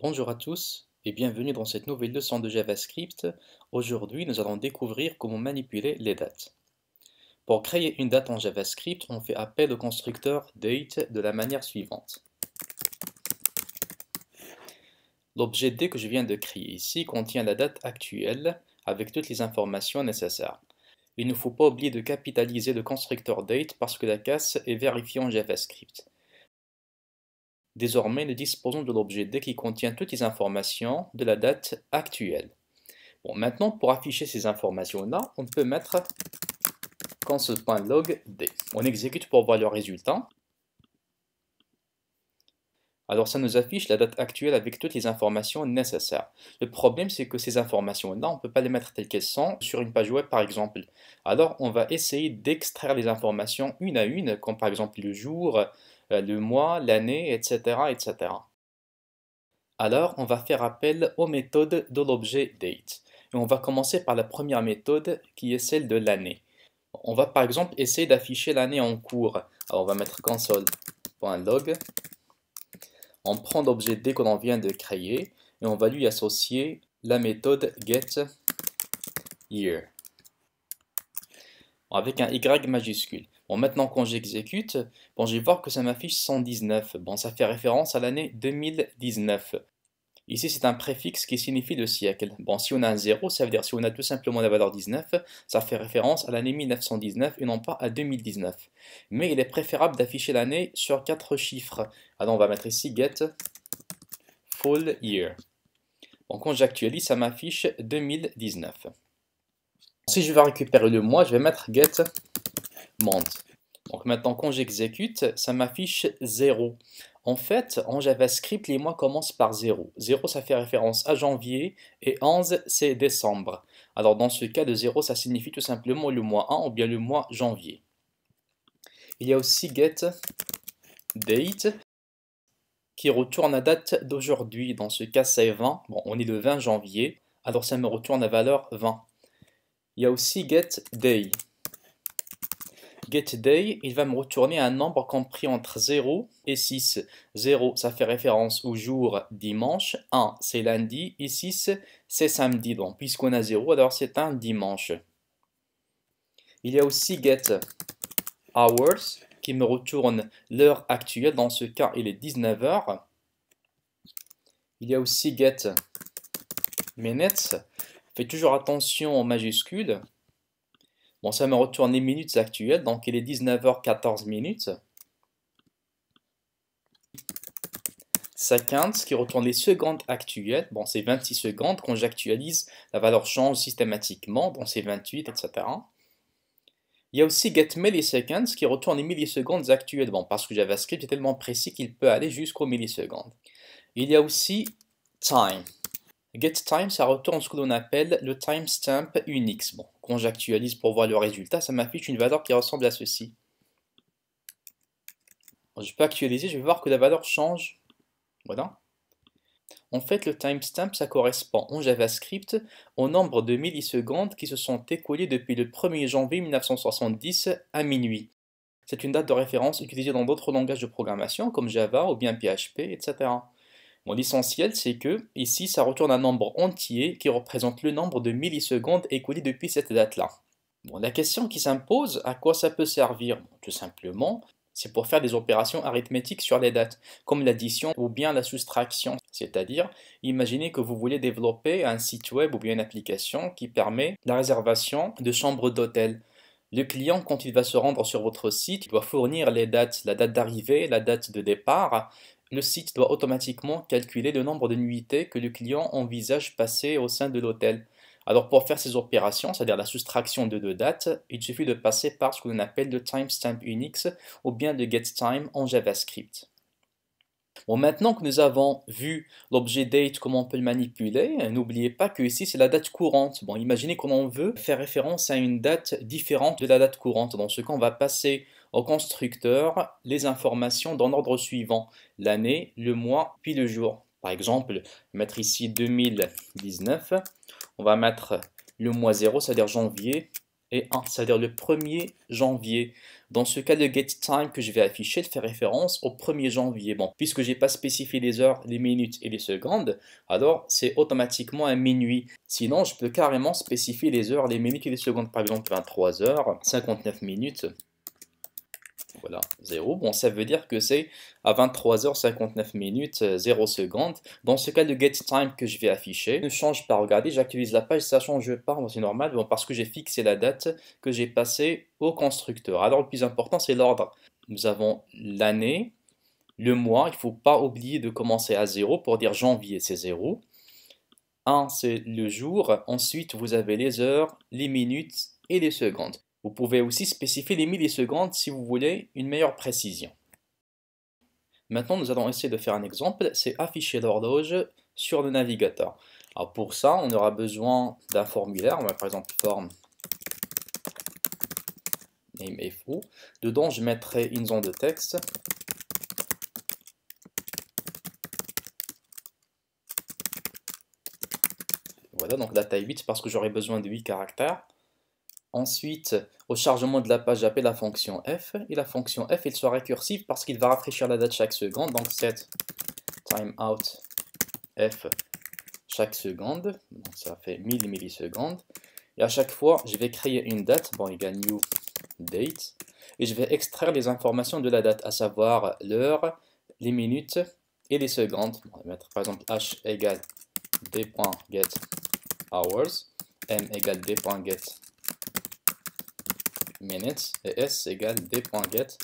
Bonjour à tous et bienvenue dans cette nouvelle leçon de JavaScript. Aujourd'hui, nous allons découvrir comment manipuler les dates. Pour créer une date en JavaScript, on fait appel au constructeur date de la manière suivante. L'objet D que je viens de créer ici contient la date actuelle avec toutes les informations nécessaires. Il ne faut pas oublier de capitaliser le constructeur date parce que la casse est vérifiée en JavaScript. Désormais, nous disposons de l'objet D qui contient toutes les informations de la date actuelle. Bon, maintenant, pour afficher ces informations-là, on peut mettre console.log D. On exécute pour voir le résultat. Alors ça nous affiche la date actuelle avec toutes les informations nécessaires. Le problème c'est que ces informations-là, on ne peut pas les mettre telles qu'elles sont sur une page web par exemple. Alors on va essayer d'extraire les informations une à une, comme par exemple le jour, euh, le mois, l'année, etc., etc. Alors, on va faire appel aux méthodes de l'objet date. Et on va commencer par la première méthode qui est celle de l'année. On va par exemple essayer d'afficher l'année en cours. Alors, on va mettre console.log. On prend l'objet date que l'on vient de créer et on va lui associer la méthode getYear avec un Y majuscule. Bon, maintenant quand j'exécute, bon, je vais voir que ça m'affiche 119. Bon, ça fait référence à l'année 2019. Ici, c'est un préfixe qui signifie le siècle. Bon, si on a un 0, ça veut dire si on a tout simplement la valeur 19, ça fait référence à l'année 1919 et non pas à 2019. Mais il est préférable d'afficher l'année sur 4 chiffres. Alors, ah on va mettre ici get full year. Bon, quand j'actualise, ça m'affiche 2019. Si je veux récupérer le mois, je vais mettre get donc maintenant, quand j'exécute, ça m'affiche 0. En fait, en JavaScript, les mois commencent par 0. 0, ça fait référence à janvier et 11, c'est décembre. Alors dans ce cas de 0, ça signifie tout simplement le mois 1 ou bien le mois janvier. Il y a aussi get date qui retourne la date d'aujourd'hui. Dans ce cas, c'est 20. Bon, on est le 20 janvier, alors ça me retourne la valeur 20. Il y a aussi get getDay, il va me retourner un nombre compris entre 0 et 6. 0, ça fait référence au jour dimanche. 1, c'est lundi. Et 6, c'est samedi. Donc, puisqu'on a 0, alors c'est un dimanche. Il y a aussi get hours qui me retourne l'heure actuelle. Dans ce cas, il est 19h. Il y a aussi get minutes. Fais toujours attention aux majuscules. Bon, ça me retourne les minutes actuelles, donc il est 19h14 minutes. qui retourne les secondes actuelles. Bon, c'est 26 secondes. Quand j'actualise, la valeur change systématiquement. Bon, c'est 28, etc. Il y a aussi get qui retourne les millisecondes actuelles. Bon, parce que JavaScript est tellement précis qu'il peut aller jusqu'aux millisecondes. Il y a aussi time. GetTime, ça retourne ce que l'on appelle le timestamp Unix. Bon, quand j'actualise pour voir le résultat, ça m'affiche une valeur qui ressemble à ceci. Je peux actualiser, je vais voir que la valeur change. Voilà. En fait, le timestamp, ça correspond en JavaScript au nombre de millisecondes qui se sont écoulées depuis le 1er janvier 1970 à minuit. C'est une date de référence utilisée dans d'autres langages de programmation comme Java ou bien PHP, etc l'essentiel, c'est que ici, ça retourne un nombre entier qui représente le nombre de millisecondes écoulées depuis cette date-là. Bon, la question qui s'impose, à quoi ça peut servir Tout simplement, c'est pour faire des opérations arithmétiques sur les dates, comme l'addition ou bien la soustraction. C'est-à-dire, imaginez que vous voulez développer un site web ou bien une application qui permet la réservation de chambres d'hôtel. Le client, quand il va se rendre sur votre site, doit fournir les dates, la date d'arrivée, la date de départ le site doit automatiquement calculer le nombre de nuitées que le client envisage passer au sein de l'hôtel. Alors pour faire ces opérations, c'est-à-dire la soustraction de deux dates, il suffit de passer par ce qu'on appelle le timestamp Unix ou bien le getTime en JavaScript. Bon, maintenant que nous avons vu l'objet date, comment on peut le manipuler, euh, n'oubliez pas que ici c'est la date courante. Bon, imaginez qu'on veut faire référence à une date différente de la date courante. Dans ce cas, on va passer au constructeur les informations dans l'ordre suivant, l'année, le mois, puis le jour. Par exemple, mettre ici 2019, on va mettre le mois 0, c'est-à-dire janvier, et 1, c'est-à-dire le 1er janvier. Dans ce cas, le getTime que je vais afficher fait référence au 1er janvier. Bon, puisque je n'ai pas spécifié les heures, les minutes et les secondes, alors c'est automatiquement à minuit. Sinon, je peux carrément spécifier les heures, les minutes et les secondes. Par exemple, 23h, 59 minutes, voilà, 0. Bon, ça veut dire que c'est à 23h59 minutes 0 euh, secondes. Dans ce cas, le get time que je vais afficher ne change pas. Regardez, j'actualise la page, ça change pas, c'est normal, parce que j'ai fixé la date que j'ai passée au constructeur. Alors, le plus important, c'est l'ordre. Nous avons l'année, le mois, il ne faut pas oublier de commencer à 0 pour dire janvier, c'est 0. 1, c'est le jour. Ensuite, vous avez les heures, les minutes et les secondes. Vous pouvez aussi spécifier les millisecondes si vous voulez une meilleure précision. Maintenant, nous allons essayer de faire un exemple, c'est afficher l'horloge sur le navigateur. Alors pour ça, on aura besoin d'un formulaire, on va par exemple form de Dedans, je mettrai une zone de texte. Voilà, donc la taille 8 parce que j'aurai besoin de 8 caractères. Ensuite, au chargement de la page, j'appelle la fonction f. Et la fonction f, elle soit récursive parce qu'il va rafraîchir la date chaque seconde. Donc set timeout f chaque seconde. Donc ça fait 1000 millisecondes. Et à chaque fois, je vais créer une date. Bon, il y a new date. Et je vais extraire les informations de la date, à savoir l'heure, les minutes et les secondes. On va mettre par exemple h égale d.getHours, m égale d.getHours minutes et s égale d.get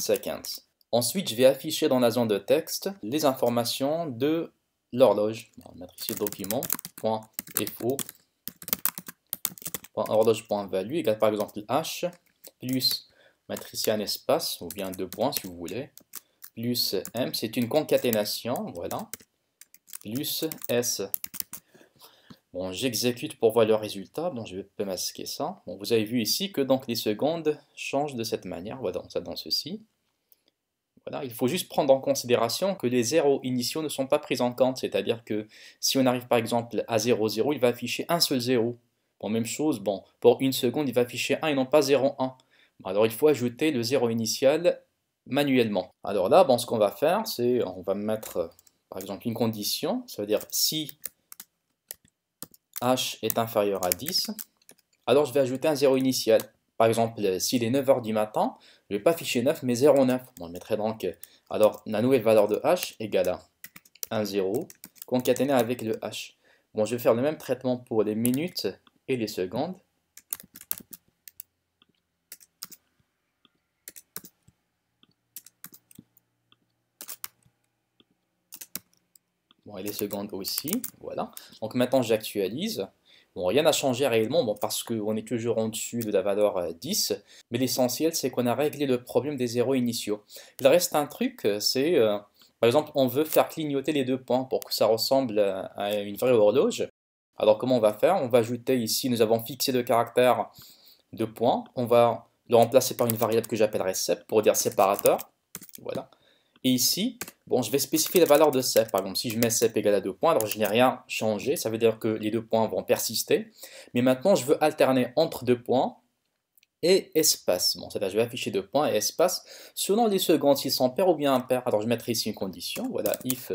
seconds. Ensuite, je vais afficher dans la zone de texte les informations de l'horloge. On va mettre ici document.fo horloge.value égale par exemple h plus mettre un espace ou bien deux points si vous voulez plus m c'est une concaténation voilà plus s j'exécute pour voir le résultat. Bon, je vais masquer ça. vous avez vu ici que donc les secondes changent de cette manière. Voilà, ça dans ceci. Voilà, il faut juste prendre en considération que les zéros initiaux ne sont pas pris en compte. C'est-à-dire que si on arrive par exemple à 0, 0, il va afficher un seul 0. Bon, même chose, bon, pour une seconde, il va afficher 1 et non pas 0,1. alors il faut ajouter le 0 initial manuellement. Alors là, bon, ce qu'on va faire, c'est on va mettre par exemple une condition, ça veut dire si h est inférieur à 10, alors je vais ajouter un 0 initial. Par exemple, euh, s'il est 9h du matin, je ne vais pas afficher 9, mais 0,9. On le mettrait donc. Euh, alors, la nouvelle valeur de h égale à 1, 0, concaténé avec le h. Bon, je vais faire le même traitement pour les minutes et les secondes. Bon, et les secondes aussi, voilà. Donc maintenant j'actualise. Bon, rien n'a changé réellement, bon, parce qu'on est toujours en dessus de la valeur 10, euh, mais l'essentiel c'est qu'on a réglé le problème des zéros initiaux. Il reste un truc, euh, c'est, euh, par exemple, on veut faire clignoter les deux points pour que ça ressemble à une vraie horloge. Alors comment on va faire On va ajouter ici, nous avons fixé le caractère de points, on va le remplacer par une variable que j'appellerai sep pour dire séparateur, voilà. Et ici, Bon, je vais spécifier la valeur de CEP. Par exemple, si je mets CEP égale à 2 points, alors je n'ai rien changé. Ça veut dire que les deux points vont persister. Mais maintenant, je veux alterner entre deux points et espace. Bon, c'est-à-dire je vais afficher deux points et espace selon les secondes, s'ils sont pairs ou bien impairs. Alors je mettrai ici une condition, voilà, if,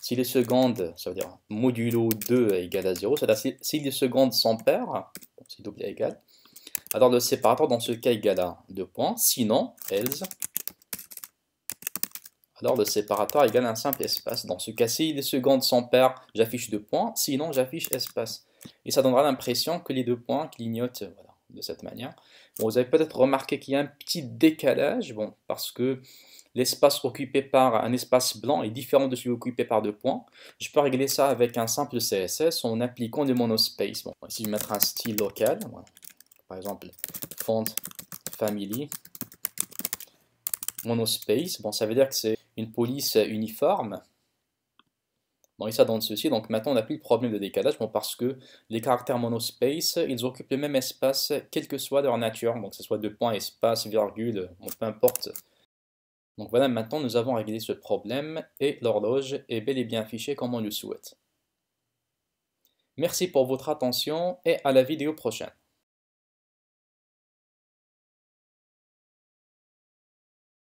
si les secondes, ça veut dire modulo 2 égal à 0, c'est-à-dire si, les secondes sont paires, c'est double égal, alors le séparateur dans ce cas égal à 2 points, sinon, else, alors le séparateur égale un simple espace. Dans ce cas, ci les secondes s'emparent. j'affiche deux points, sinon j'affiche espace. Et ça donnera l'impression que les deux points clignotent de cette manière. vous avez peut-être remarqué qu'il y a un petit décalage, bon, parce que l'espace occupé par un espace blanc est différent de celui occupé par deux points. Je peux régler ça avec un simple CSS en appliquant des monospace. Bon, ici, je vais mettre un style local, par exemple, font family monospace. Bon, ça veut dire que c'est une police uniforme. Et ça donne ceci, donc maintenant on n'a plus le problème de décalage parce que les caractères monospace, ils occupent le même espace, quelle que soit leur nature, donc ce soit deux points, espace, virgule, peu importe. Donc voilà, maintenant nous avons réglé ce problème et l'horloge est bel et bien affichée comme on le souhaite. Merci pour votre attention et à la vidéo prochaine.